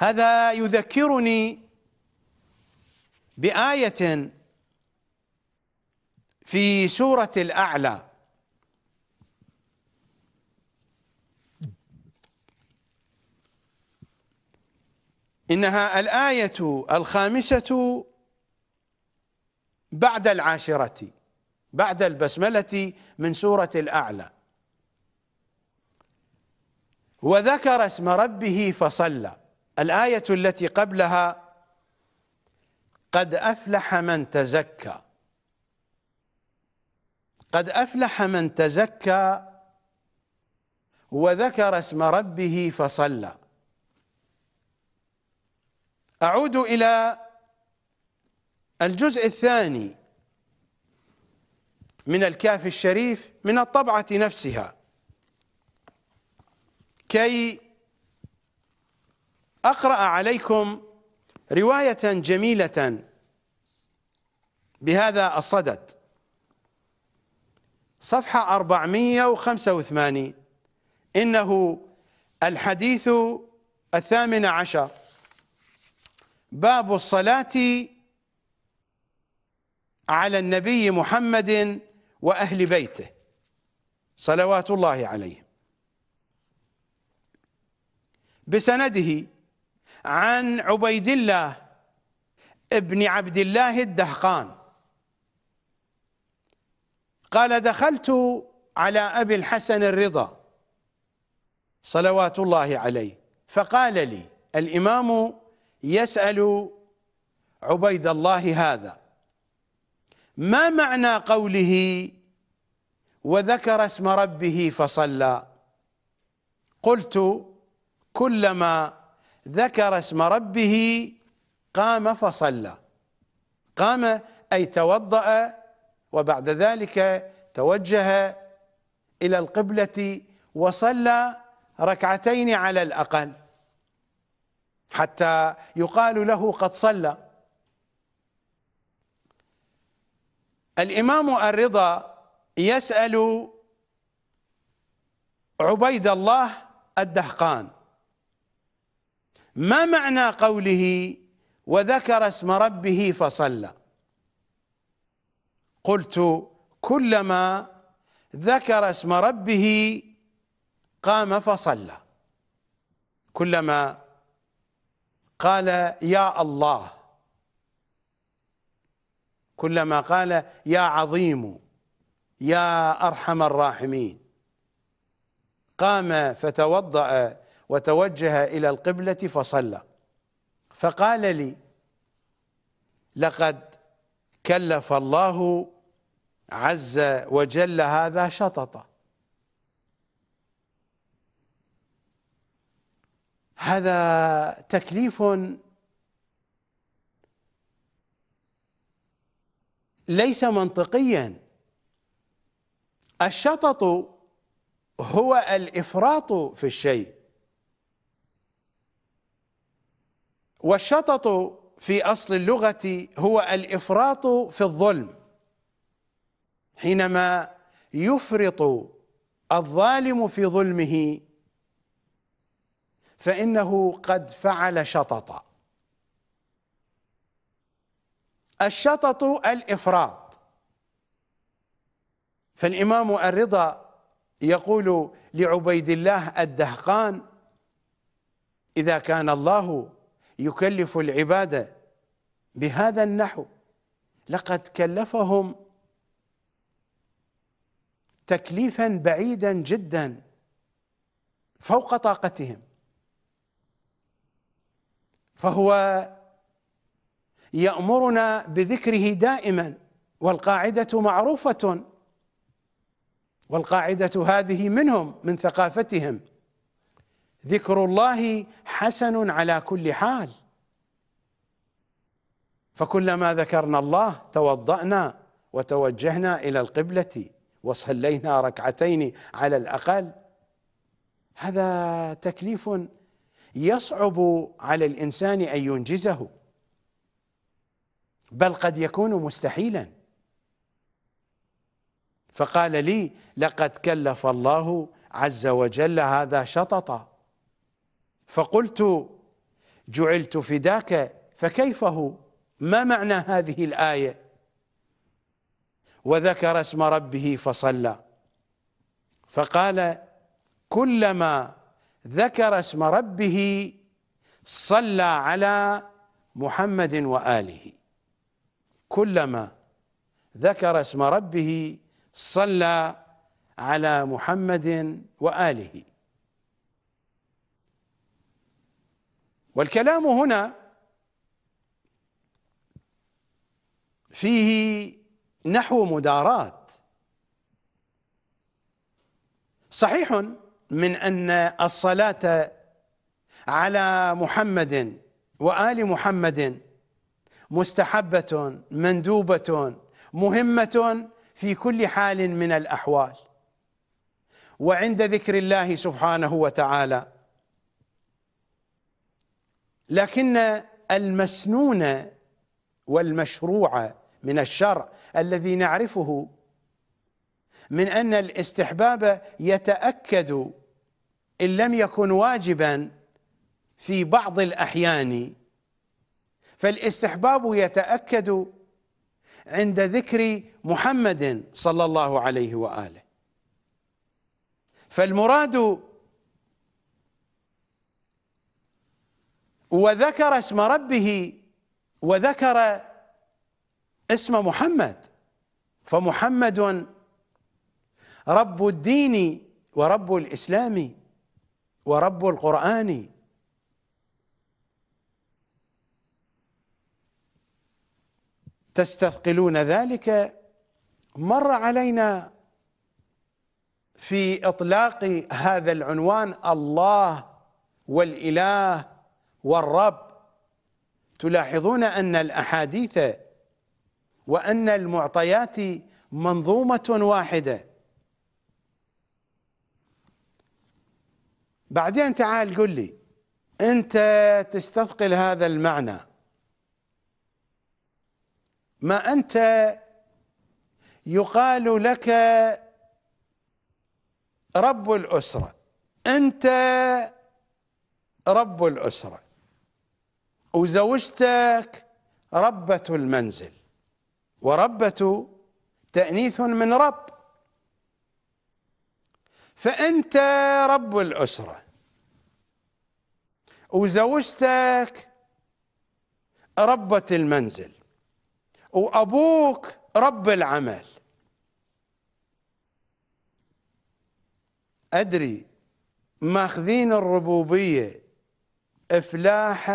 هذا يذكرني بآية في سورة الأعلى إنها الآية الخامسة بعد العاشرة بعد البسملة من سورة الأعلى وذكر اسم ربه فصلى الآية التي قبلها قد أفلح من تزكى قد أفلح من تزكى وذكر اسم ربه فصلى أعود إلى الجزء الثاني من الكاف الشريف من الطبعة نفسها كي أقرأ عليكم رواية جميلة بهذا الصدد صفحة 485 إنه الحديث الثامن عشر باب الصلاة على النبي محمد وأهل بيته صلوات الله عليهم بسنده عن عبيد الله ابن عبد الله الدهقان قال دخلت على ابي الحسن الرضا صلوات الله عليه فقال لي الامام يسال عبيد الله هذا ما معنى قوله وذكر اسم ربه فصلى قلت كلما ذكر اسم ربه قام فصلى قام أي توضأ وبعد ذلك توجه إلى القبلة وصلى ركعتين على الأقل حتى يقال له قد صلى الإمام الرضا يسأل عبيد الله الدهقان ما معنى قوله وذكر اسم ربه فصلى قلت كلما ذكر اسم ربه قام فصلى كلما قال يا الله كلما قال يا عظيم يا ارحم الراحمين قام فتوضا وتوجه إلى القبلة فصلى فقال لي لقد كلف الله عز وجل هذا شططا هذا تكليف ليس منطقيا الشطط هو الافراط في الشيء والشطط في اصل اللغه هو الافراط في الظلم حينما يفرط الظالم في ظلمه فانه قد فعل شططا الشطط الافراط فالامام الرضا يقول لعبيد الله الدهقان اذا كان الله يكلف العباد بهذا النحو لقد كلفهم تكليفا بعيدا جدا فوق طاقتهم فهو يامرنا بذكره دائما والقاعده معروفه والقاعده هذه منهم من ثقافتهم ذكر الله حسن على كل حال فكلما ذكرنا الله توضأنا وتوجهنا إلى القبلة وصلينا ركعتين على الأقل هذا تكليف يصعب على الإنسان أن ينجزه بل قد يكون مستحيلا فقال لي لقد كلف الله عز وجل هذا شططا فقلت جعلت فداك فكيف هو ما معنى هذه الآية وذكر اسم ربه فصلى فقال كلما ذكر اسم ربه صلى على محمد وآله كلما ذكر اسم ربه صلى على محمد وآله والكلام هنا فيه نحو مداراة صحيح من ان الصلاه على محمد وال محمد مستحبه مندوبه مهمه في كل حال من الاحوال وعند ذكر الله سبحانه وتعالى لكن المسنون والمشروع من الشرع الذي نعرفه من أن الاستحباب يتأكد إن لم يكن واجبا في بعض الأحيان فالاستحباب يتأكد عند ذكر محمد صلى الله عليه وآله فالمراد وذكر اسم ربه وذكر اسم محمد فمحمد رب الدين ورب الاسلام ورب القران تستثقلون ذلك مر علينا في اطلاق هذا العنوان الله والاله والرب تلاحظون أن الأحاديث وأن المعطيات منظومة واحدة بعدين تعال قل لي أنت تستثقل هذا المعنى ما أنت يقال لك رب الأسرة أنت رب الأسرة وزوجتك ربة المنزل وربة تأنيث من رب فأنت رب الأسرة وزوجتك ربة المنزل وأبوك رب العمل أدري ماخذين الربوبية إفلاحه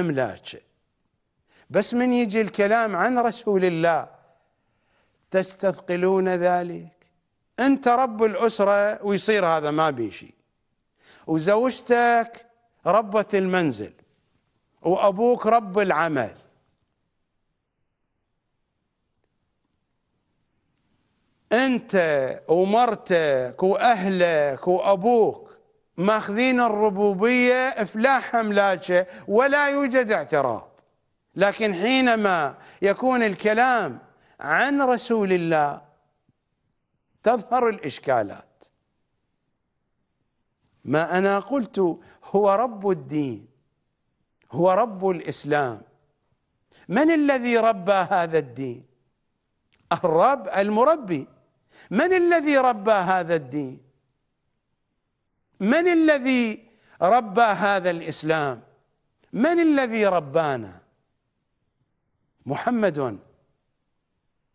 املاك بس من يجي الكلام عن رسول الله تستثقلون ذلك أنت رب الأسرة ويصير هذا ما بيشي وزوجتك ربة المنزل وأبوك رب العمل انت ومرتك واهلك وابوك ماخذين الربوبية إفلاح أملاكه ولا يوجد اعتراض لكن حينما يكون الكلام عن رسول الله تظهر الإشكالات ما أنا قلت هو رب الدين هو رب الإسلام من الذي ربى هذا الدين الرب المربي من الذي ربى هذا الدين من الذي ربى هذا الاسلام من الذي ربانا محمد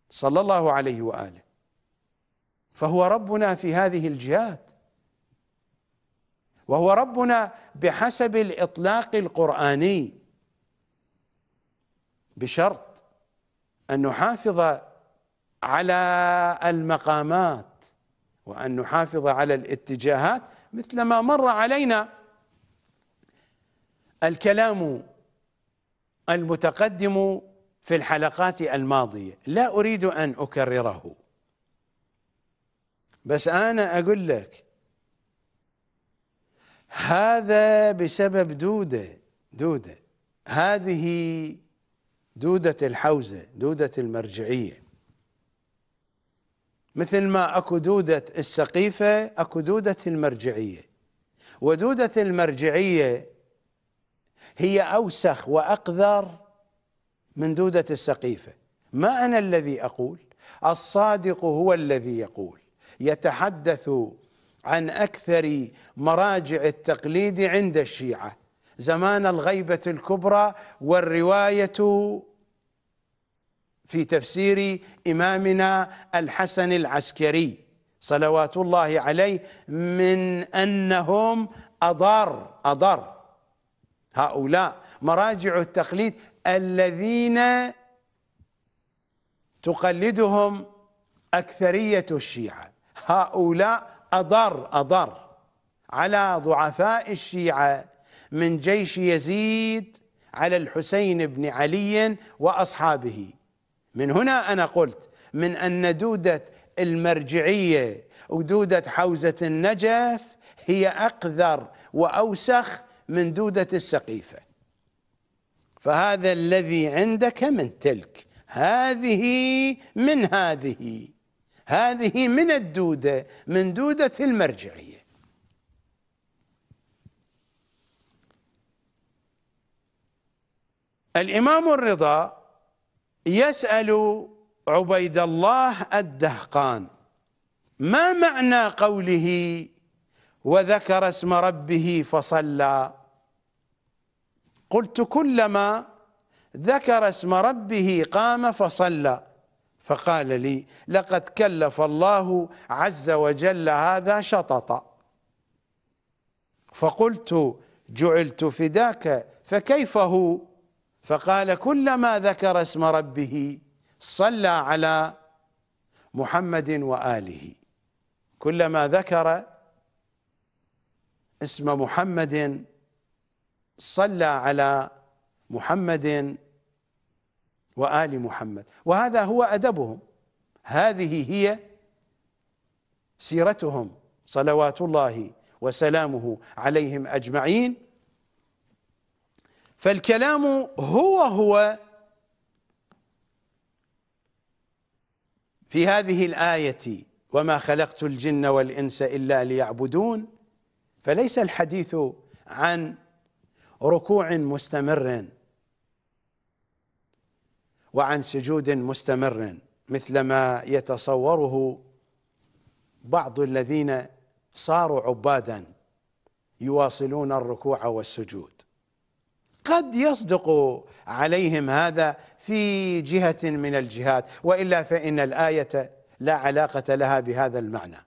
صلى الله عليه واله فهو ربنا في هذه الجهات وهو ربنا بحسب الاطلاق القراني بشرط ان نحافظ على المقامات وان نحافظ على الاتجاهات مثل ما مر علينا الكلام المتقدم في الحلقات الماضية لا أريد أن أكرره بس أنا أقول لك هذا بسبب دودة دودة هذه دودة الحوزة دودة المرجعية مثل ما اكو دوده السقيفه اكو دوده المرجعيه ودوده المرجعيه هي اوسخ واقذر من دوده السقيفه ما انا الذي اقول الصادق هو الذي يقول يتحدث عن اكثر مراجع التقليد عند الشيعه زمان الغيبه الكبرى والروايه في تفسير إمامنا الحسن العسكري صلوات الله عليه من أنهم أضر أضر هؤلاء مراجع التقليد الذين تقلدهم أكثرية الشيعة هؤلاء أضر أضر على ضعفاء الشيعة من جيش يزيد على الحسين بن علي وأصحابه من هنا أنا قلت من أن دودة المرجعية ودودة حوزة النجف هي أقذر وأوسخ من دودة السقيفة فهذا الذي عندك من تلك هذه من هذه هذه من الدودة من دودة المرجعية الإمام الرضا يسأل عبيد الله الدهقان ما معنى قوله وذكر اسم ربه فصلى قلت كلما ذكر اسم ربه قام فصلى فقال لي لقد كلف الله عز وجل هذا شططا فقلت جعلت فداك فكيف هو فقال كلما ذكر اسم ربه صلى على محمد وآله كلما ذكر اسم محمد صلى على محمد وآل محمد وهذا هو أدبهم هذه هي سيرتهم صلوات الله وسلامه عليهم أجمعين فالكلام هو هو في هذه الآية وما خلقت الجن والإنس إلا ليعبدون فليس الحديث عن ركوع مستمر وعن سجود مستمر مثل ما يتصوره بعض الذين صاروا عبادا يواصلون الركوع والسجود قد يصدق عليهم هذا في جهة من الجهات وإلا فإن الآية لا علاقة لها بهذا المعنى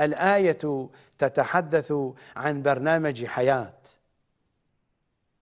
الآية تتحدث عن برنامج حياة